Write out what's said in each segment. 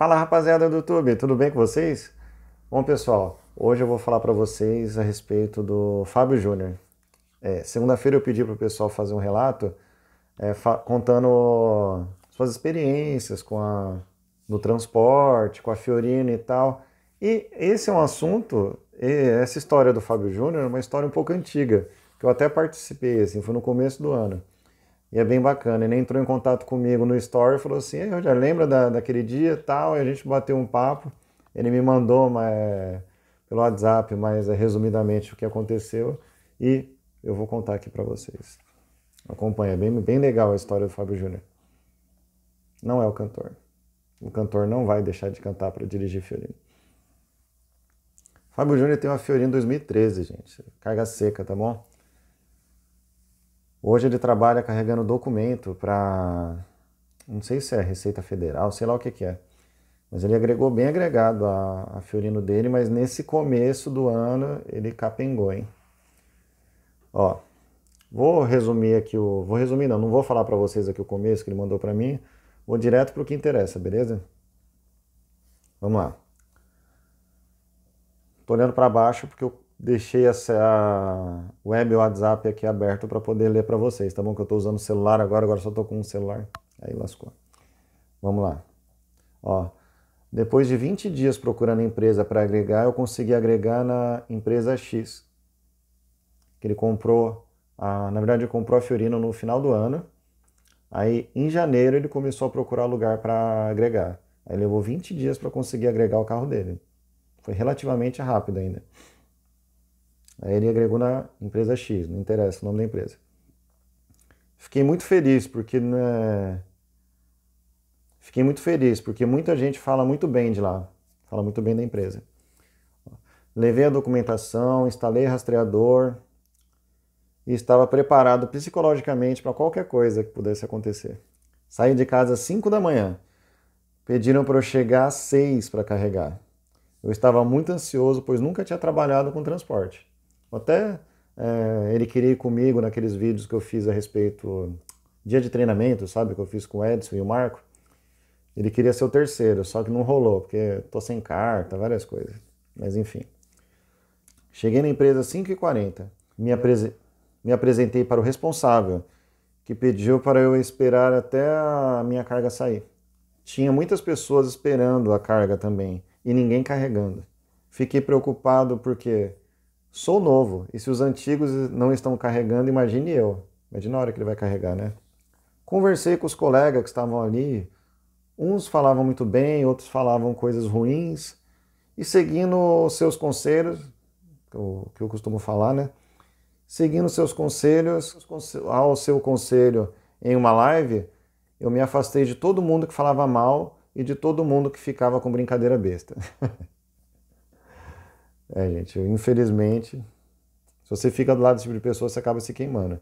Fala rapaziada do YouTube, tudo bem com vocês? Bom pessoal, hoje eu vou falar para vocês a respeito do Fábio Júnior. É, Segunda-feira eu pedi para o pessoal fazer um relato é, fa contando suas experiências com a, no transporte, com a Fiorina e tal. E esse é um assunto, essa história do Fábio Júnior é uma história um pouco antiga, que eu até participei, assim, foi no começo do ano. E é bem bacana. Ele entrou em contato comigo no Story e falou assim: "Eu já lembra da, daquele dia tal? E a gente bateu um papo. Ele me mandou mas, é, pelo WhatsApp, mas é, resumidamente o que aconteceu. E eu vou contar aqui para vocês. Acompanha, é bem, bem legal a história do Fábio Júnior. Não é o cantor. O cantor não vai deixar de cantar para dirigir Fiorino. Fábio Júnior tem uma Fiorino 2013, gente. Carga seca, tá bom? Hoje ele trabalha carregando documento para. Não sei se é Receita Federal, sei lá o que, que é. Mas ele agregou bem agregado a, a Fiorino dele, mas nesse começo do ano ele capengou, hein? Ó, vou resumir aqui o. Vou resumir, não, não vou falar para vocês aqui o começo que ele mandou para mim. Vou direto para o que interessa, beleza? Vamos lá. Tô olhando para baixo porque eu deixei essa a web WhatsApp aqui aberto para poder ler para vocês, tá bom? Que eu estou usando o celular agora, agora só estou com um celular. Aí lascou. Vamos lá. Ó, depois de 20 dias procurando empresa para agregar, eu consegui agregar na empresa X. Que ele comprou, a, na verdade, ele comprou a Fiorino no final do ano. Aí, em janeiro, ele começou a procurar lugar para agregar. Aí levou 20 dias para conseguir agregar o carro dele. Foi relativamente rápido ainda. Aí ele agregou na empresa X, não interessa o nome da empresa. Fiquei muito feliz porque né, fiquei muito feliz porque muita gente fala muito bem de lá, fala muito bem da empresa. Levei a documentação, instalei rastreador e estava preparado psicologicamente para qualquer coisa que pudesse acontecer. Saí de casa às 5 da manhã. Pediram para eu chegar às 6 para carregar. Eu estava muito ansioso, pois nunca tinha trabalhado com transporte. Até é, ele queria ir comigo naqueles vídeos que eu fiz a respeito dia de treinamento, sabe? Que eu fiz com o Edson e o Marco. Ele queria ser o terceiro, só que não rolou, porque tô sem carta, várias coisas. Mas enfim. Cheguei na empresa às 5h40. Me, me apresentei para o responsável, que pediu para eu esperar até a minha carga sair. Tinha muitas pessoas esperando a carga também, e ninguém carregando. Fiquei preocupado porque sou novo, e se os antigos não estão carregando, imagine eu. Imagina a hora que ele vai carregar, né? Conversei com os colegas que estavam ali, uns falavam muito bem, outros falavam coisas ruins, e seguindo seus conselhos, o que eu costumo falar, né? Seguindo seus conselhos, ao seu conselho em uma live, eu me afastei de todo mundo que falava mal e de todo mundo que ficava com brincadeira besta. É, gente, infelizmente, se você fica do lado desse tipo de pessoa, você acaba se queimando.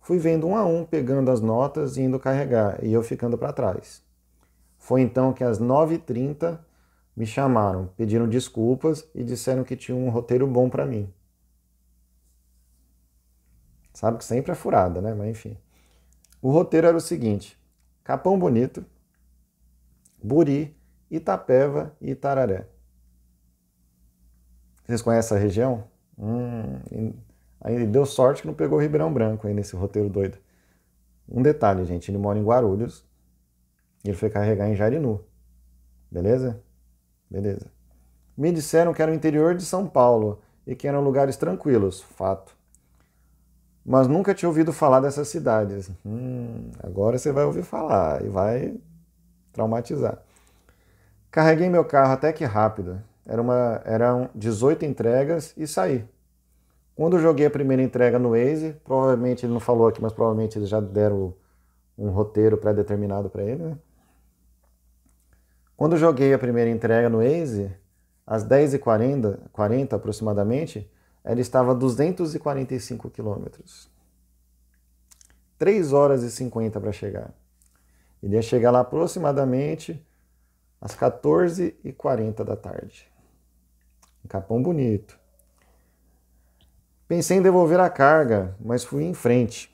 Fui vendo um a um, pegando as notas e indo carregar, e eu ficando para trás. Foi então que às 9h30 me chamaram, pediram desculpas e disseram que tinha um roteiro bom para mim. Sabe que sempre é furada, né? Mas enfim. O roteiro era o seguinte: Capão Bonito, Buri, Itapeva e Itararé. Vocês conhecem a região? Hum, aí deu sorte que não pegou o Ribeirão Branco aí nesse roteiro doido. Um detalhe, gente, ele mora em Guarulhos e ele foi carregar em Jarinu. Beleza? Beleza. Me disseram que era o interior de São Paulo e que eram lugares tranquilos, fato. Mas nunca tinha ouvido falar dessas cidades. Hum, agora você vai ouvir falar e vai traumatizar. Carreguei meu carro até que rápido. Era uma, eram 18 entregas e saí. Quando eu joguei a primeira entrega no Waze, provavelmente ele não falou aqui, mas provavelmente eles já deram um roteiro pré-determinado para ele, né? Quando eu joguei a primeira entrega no Waze, às 10h40 40 aproximadamente, ela estava a 245 quilômetros. 3 horas e 50 para chegar. Ele ia chegar lá aproximadamente às 14h40 da tarde. Um capão bonito. Pensei em devolver a carga, mas fui em frente,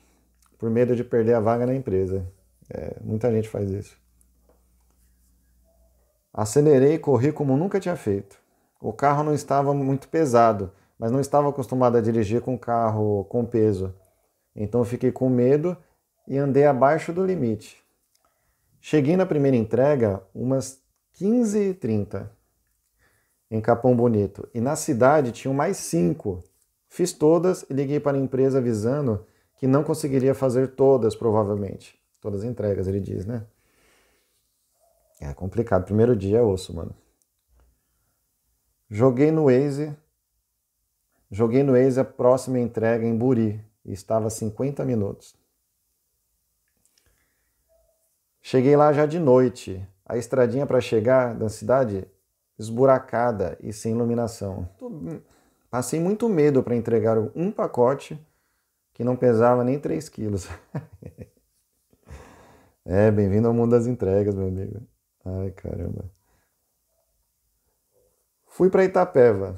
por medo de perder a vaga na empresa. É, muita gente faz isso. Acelerei e corri como nunca tinha feito. O carro não estava muito pesado, mas não estava acostumado a dirigir com carro com peso. Então fiquei com medo e andei abaixo do limite. Cheguei na primeira entrega umas 15h30 em Capão Bonito. E na cidade tinham mais cinco. Fiz todas e liguei para a empresa avisando que não conseguiria fazer todas, provavelmente. Todas entregas, ele diz, né? É complicado. Primeiro dia é osso, mano. Joguei no Waze. Joguei no Waze a próxima entrega em Buri. E estava 50 minutos. Cheguei lá já de noite. A estradinha para chegar da cidade esburacada e sem iluminação. Hum, passei muito medo para entregar um pacote que não pesava nem 3 quilos. é, bem-vindo ao mundo das entregas, meu amigo. Ai, caramba. Fui para Itapeva.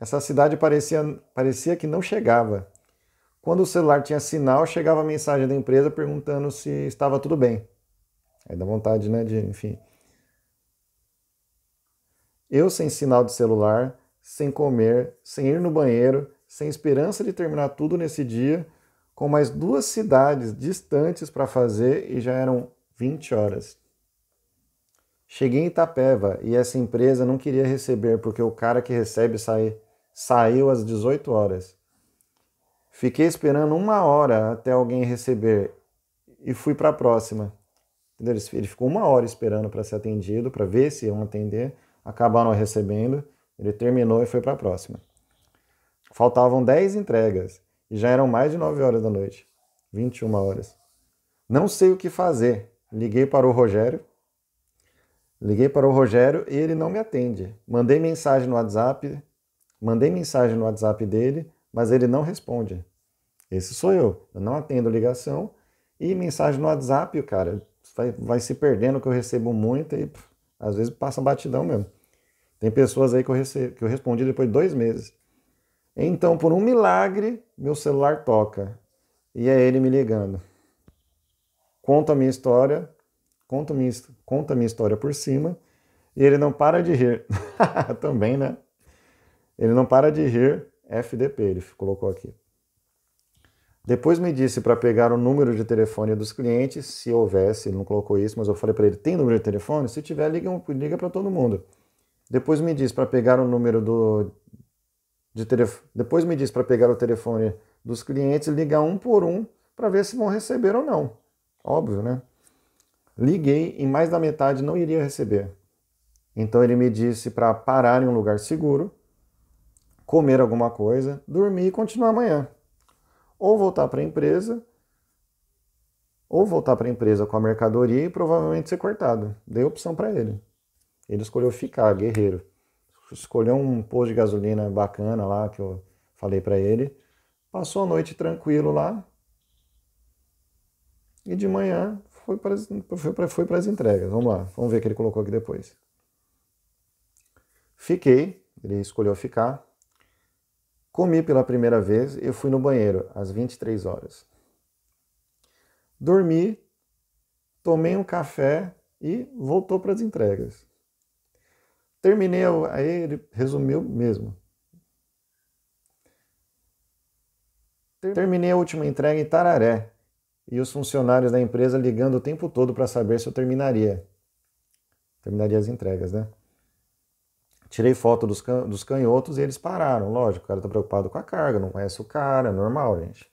Essa cidade parecia, parecia que não chegava. Quando o celular tinha sinal, chegava a mensagem da empresa perguntando se estava tudo bem. Aí dá vontade, né, de, enfim, eu sem sinal de celular, sem comer, sem ir no banheiro, sem esperança de terminar tudo nesse dia, com mais duas cidades distantes para fazer e já eram 20 horas. Cheguei em Itapeva e essa empresa não queria receber porque o cara que recebe saiu às 18 horas. Fiquei esperando uma hora até alguém receber e fui para a próxima. Ele ficou uma hora esperando para ser atendido, para ver se iam atender acabaram recebendo, ele terminou e foi para a próxima. Faltavam 10 entregas e já eram mais de 9 horas da noite, 21 horas. Não sei o que fazer. Liguei para o Rogério. Liguei para o Rogério e ele não me atende. Mandei mensagem no WhatsApp, mandei mensagem no WhatsApp dele, mas ele não responde. Esse sou eu. Eu não atendo ligação e mensagem no WhatsApp, o cara vai, vai se perdendo que eu recebo muita e pff, às vezes passa um batidão mesmo. Tem pessoas aí que eu, que eu respondi depois de dois meses. Então, por um milagre, meu celular toca. E é ele me ligando. Conta a minha história, conta minha, minha história por cima. E ele não para de rir. Também, né? Ele não para de rir. FDP, ele colocou aqui. Depois me disse para pegar o número de telefone dos clientes, se houvesse, ele não colocou isso, mas eu falei para ele: tem número de telefone? Se tiver, liga, liga para todo mundo. Depois me diz para pegar o número do de telef... depois me diz para pegar o telefone dos clientes e ligar um por um para ver se vão receber ou não. Óbvio, né? Liguei e mais da metade não iria receber. Então ele me disse para parar em um lugar seguro, comer alguma coisa, dormir e continuar amanhã. Ou voltar para a empresa, ou voltar para a empresa com a mercadoria e provavelmente ser cortado. Dei opção para ele. Ele escolheu ficar, guerreiro. Escolheu um posto de gasolina bacana lá que eu falei para ele. Passou a noite tranquilo lá. E de manhã foi para, as, foi, para, foi as entregas. Vamos lá, vamos ver o que ele colocou aqui depois. Fiquei, ele escolheu ficar. Comi pela primeira vez e fui no banheiro às 23 horas. Dormi, tomei um café e voltou para as entregas. Terminei, aí ele resumiu mesmo. Terminei a última entrega em Tararé e os funcionários da empresa ligando o tempo todo para saber se eu terminaria. Terminaria as entregas, né? Tirei foto dos, can dos canhotos e eles pararam. Lógico, o cara tá preocupado com a carga, não conhece o cara, é normal, gente.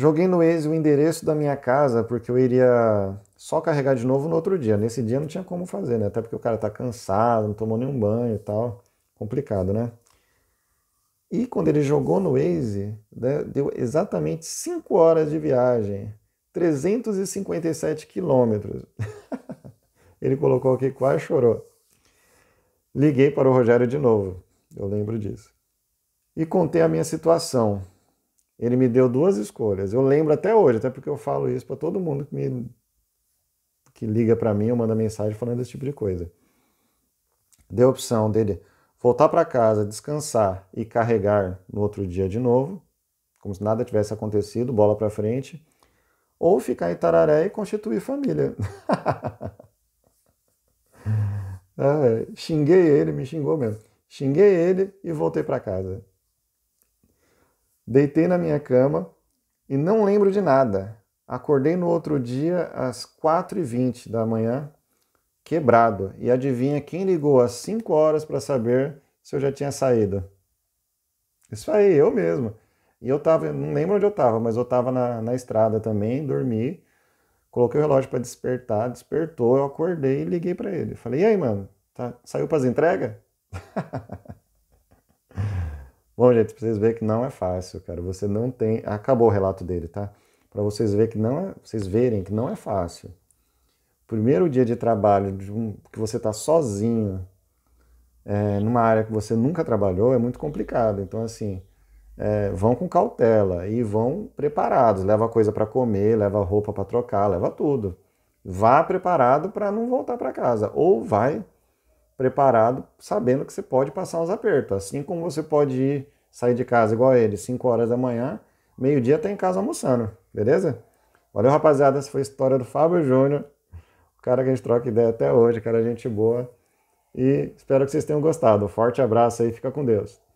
Joguei no Waze o endereço da minha casa, porque eu iria só carregar de novo no outro dia. Nesse dia não tinha como fazer, né? Até porque o cara tá cansado, não tomou nenhum banho e tal. Complicado, né? E quando ele jogou no Waze, né, deu exatamente 5 horas de viagem, 357 quilômetros. ele colocou aqui, quase chorou. Liguei para o Rogério de novo, eu lembro disso. E contei a minha situação ele me deu duas escolhas. Eu lembro até hoje, até porque eu falo isso para todo mundo que me que liga para mim ou manda mensagem falando esse tipo de coisa. Deu a opção dele voltar para casa, descansar e carregar no outro dia de novo, como se nada tivesse acontecido, bola para frente, ou ficar em Tararé e constituir família. É, xinguei ele, me xingou mesmo. Xinguei ele e voltei para casa. Deitei na minha cama e não lembro de nada. Acordei no outro dia às 4h20 da manhã, quebrado. E adivinha quem ligou às 5 horas para saber se eu já tinha saído? Isso aí, eu mesmo. E eu tava, não lembro onde eu tava, mas eu tava na, na estrada também, dormi. Coloquei o relógio para despertar, despertou, eu acordei e liguei para ele. Falei, e aí, mano, tá, saiu para as entregas? Bom, gente, pra vocês verem que não é fácil, cara. Você não tem. Acabou o relato dele, tá? Para vocês verem que não é. Vocês verem que não é fácil. Primeiro dia de trabalho de um... que você tá sozinho é, numa área que você nunca trabalhou é muito complicado. Então, assim, é, vão com cautela e vão preparados. Leva coisa para comer, leva roupa para trocar, leva tudo. Vá preparado para não voltar para casa. Ou vai preparado, sabendo que você pode passar uns apertos. Assim como você pode ir, sair de casa igual ele, 5 horas da manhã, meio-dia até tá em casa almoçando, beleza? Valeu, rapaziada. Essa foi a história do Fábio Júnior, o cara que a gente troca ideia até hoje, cara, gente boa. E espero que vocês tenham gostado. forte abraço aí, fica com Deus.